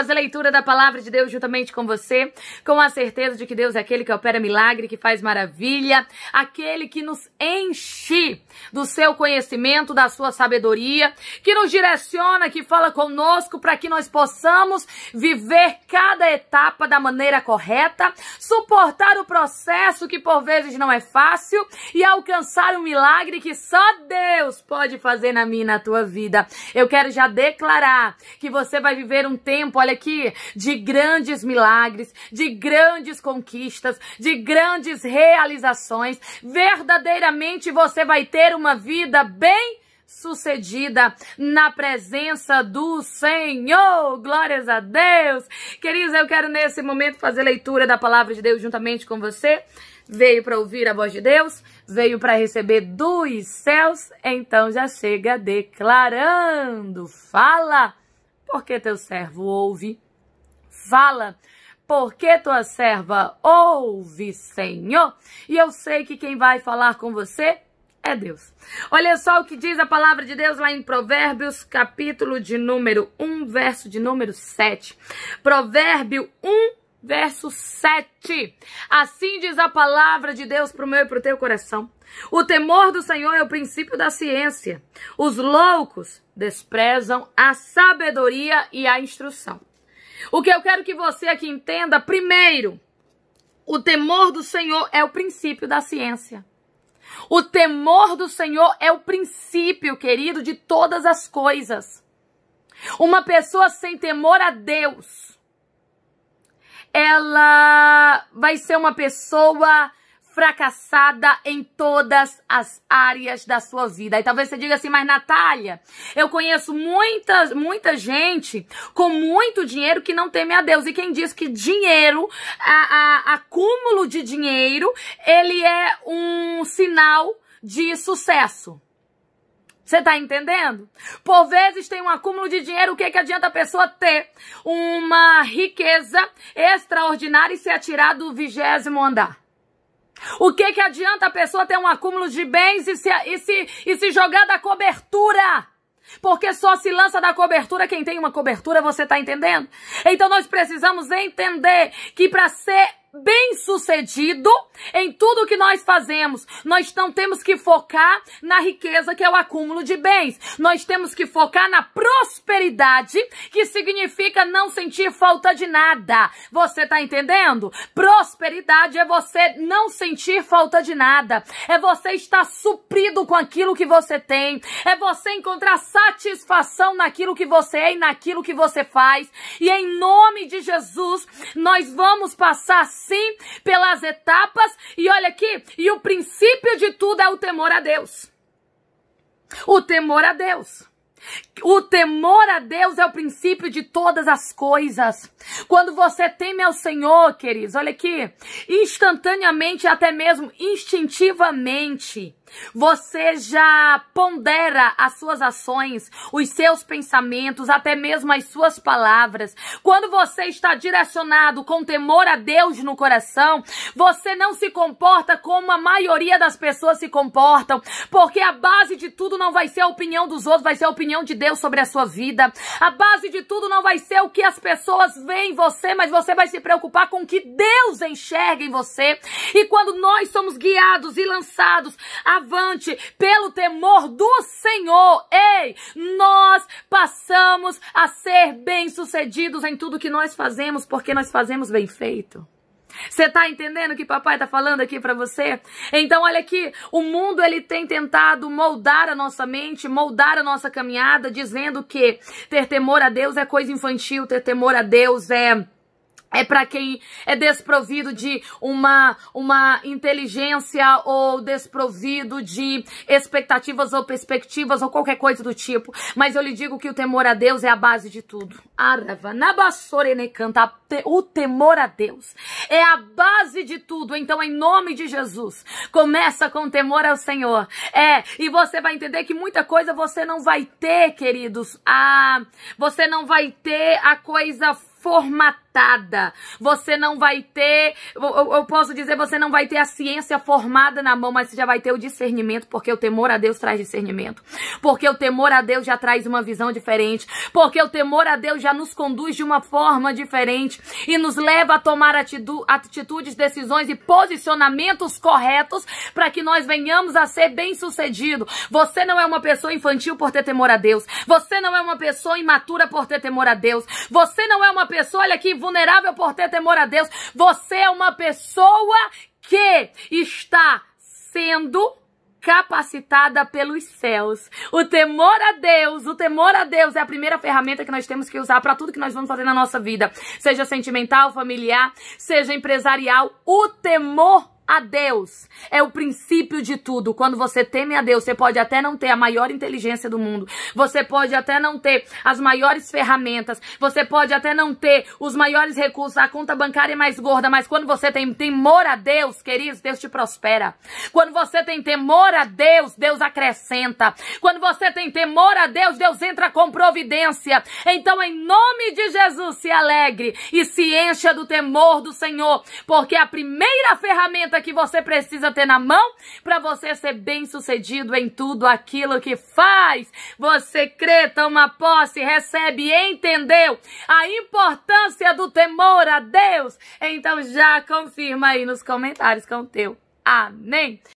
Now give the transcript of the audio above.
fazer a leitura da palavra de Deus juntamente com você, com a certeza de que Deus é aquele que opera milagre, que faz maravilha, aquele que nos enche do seu conhecimento, da sua sabedoria, que nos direciona, que fala conosco para que nós possamos viver cada etapa da maneira correta, suportar o processo que por vezes não é fácil e alcançar um milagre que só Deus pode fazer na minha e na tua vida. Eu quero já declarar que você vai viver um tempo, olha olha aqui, de grandes milagres, de grandes conquistas, de grandes realizações. Verdadeiramente você vai ter uma vida bem sucedida na presença do Senhor. Glórias a Deus. Queridos, eu quero nesse momento fazer leitura da palavra de Deus juntamente com você. Veio para ouvir a voz de Deus, veio para receber dos céus, então já chega declarando. Fala! porque teu servo ouve. Fala, porque tua serva ouve, Senhor. E eu sei que quem vai falar com você é Deus. Olha só o que diz a palavra de Deus lá em Provérbios, capítulo de número 1, verso de número 7. Provérbio 1, verso 7. Assim diz a palavra de Deus para o meu e para o teu coração. O temor do Senhor é o princípio da ciência. Os loucos desprezam a sabedoria e a instrução. O que eu quero que você aqui entenda, primeiro, o temor do Senhor é o princípio da ciência. O temor do Senhor é o princípio, querido, de todas as coisas. Uma pessoa sem temor a Deus, ela vai ser uma pessoa fracassada em todas as áreas da sua vida. E talvez você diga assim, mas Natália, eu conheço muita, muita gente com muito dinheiro que não teme a Deus. E quem diz que dinheiro, a, a, acúmulo de dinheiro, ele é um sinal de sucesso. Você tá entendendo? Por vezes tem um acúmulo de dinheiro, o que, que adianta a pessoa ter uma riqueza extraordinária e se atirar do vigésimo andar? O que, que adianta a pessoa ter um acúmulo de bens e se, e se, e se jogar da cobertura? Porque só se lança da cobertura quem tem uma cobertura, você está entendendo? Então nós precisamos entender que para ser bem-sucedido em tudo que nós fazemos. Nós não temos que focar na riqueza, que é o acúmulo de bens. Nós temos que focar na prosperidade, que significa não sentir falta de nada. Você tá entendendo? Prosperidade é você não sentir falta de nada. É você estar suprido com aquilo que você tem. É você encontrar satisfação naquilo que você é e naquilo que você faz. E em nome de Jesus, nós vamos passar assim pelas etapas. E olha aqui, e o princípio de tudo é o temor a Deus. O temor a Deus. O temor a Deus é o princípio de todas as coisas. Quando você teme ao Senhor, queridos, olha aqui, instantaneamente, até mesmo instintivamente, você já pondera as suas ações, os seus pensamentos, até mesmo as suas palavras. Quando você está direcionado com temor a Deus no coração, você não se comporta como a maioria das pessoas se comportam, porque a base de tudo não vai ser a opinião dos outros, vai ser a opinião de Deus sobre a sua vida. A base de tudo não vai ser o que as pessoas veem em você, mas você vai se preocupar com o que Deus enxerga em você. E quando nós somos guiados e lançados a avante pelo temor do Senhor. Ei, nós passamos a ser bem-sucedidos em tudo que nós fazemos, porque nós fazemos bem feito. Você tá entendendo o que papai tá falando aqui para você? Então olha aqui, o mundo ele tem tentado moldar a nossa mente, moldar a nossa caminhada, dizendo que ter temor a Deus é coisa infantil, ter temor a Deus é é para quem é desprovido de uma, uma inteligência ou desprovido de expectativas ou perspectivas ou qualquer coisa do tipo. Mas eu lhe digo que o temor a Deus é a base de tudo. canta O temor a Deus é a base de tudo. Então, em nome de Jesus, começa com temor ao Senhor. É, e você vai entender que muita coisa você não vai ter, queridos. Ah, você não vai ter a coisa formatada tratada. Você não vai ter, eu, eu, posso dizer, você não vai ter a ciência formada na mão, mas você já vai ter o discernimento, porque o temor a Deus traz discernimento. Porque o temor a Deus já traz uma visão diferente. Porque o temor a Deus já nos conduz de uma forma diferente e nos leva a tomar atitudes, decisões e posicionamentos corretos para que nós venhamos a ser bem-sucedido. Você não é uma pessoa infantil por ter temor a Deus. Você não é uma pessoa imatura por ter temor a Deus. Você não é uma pessoa, olha aqui, vulnerável por ter temor a Deus. Você é uma pessoa que está sendo capacitada pelos céus. O temor a Deus, o temor a Deus é a primeira ferramenta que nós temos que usar para tudo que nós vamos fazer na nossa vida, seja sentimental, familiar, seja empresarial. O temor a Deus é o princípio de tudo. Quando você teme a Deus, você pode até não ter a maior inteligência do mundo, você pode até não ter as maiores ferramentas, você pode até não ter os maiores recursos, a conta bancária é mais gorda, mas quando você tem temor a Deus, queridos, Deus te prospera. Quando você tem temor a Deus, Deus acrescenta. Quando você tem temor a Deus, Deus entra com providência. Então, em nome de Jesus, se alegre e se encha do temor do Senhor, porque a primeira ferramenta que você precisa ter na mão para você ser bem-sucedido em tudo aquilo que faz. Você crê, toma posse, recebe, entendeu a importância do temor a Deus? Então já confirma aí nos comentários com o teu. Amém.